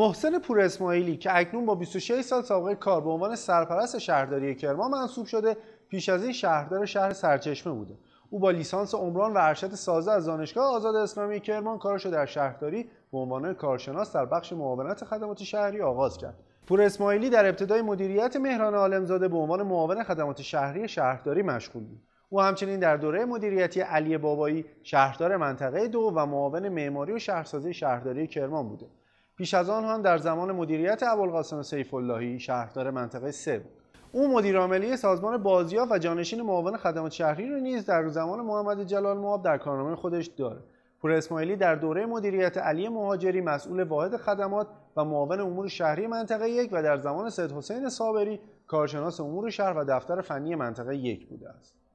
محسن پور اسماعیلی که اکنون با 26 سال سابقه کار به عنوان سرپرست شهرداری کرمان منصوب شده پیش از این شهردار شهر سرچشمه بوده او با لیسانس عمران و ارشد سازه از دانشگاه آزاد اسلامی کرمان را در شهرداری به عنوان کارشناس در بخش معاونت خدمات شهری آغاز کرد پور اسماعیلی در ابتدای مدیریت مهران عالمزاده به عنوان معاون خدمات شهری شهرداری مشغول بود او همچنین در دوره مدیریتی علی بابایی شهردار منطقه دو و معاون معماری و شهرسازی شهرداری کرمان بوده پیش از آن هم در زمان مدیریت ابوالقاسم سیف اللهی شهردار منطقه سه بود او مدیرعاملی سازمان بازیا و جانشین معاون خدمات شهری رو نیز در زمان محمد جلال مواب در کارنامه خودش داره پور اسماعیلی در دوره مدیریت علی مهاجری مسئول واحد خدمات و معاون امور شهری منطقه یک و در زمان سید حسین صابری کارشناس امور شهر و دفتر فنی منطقه یک بوده است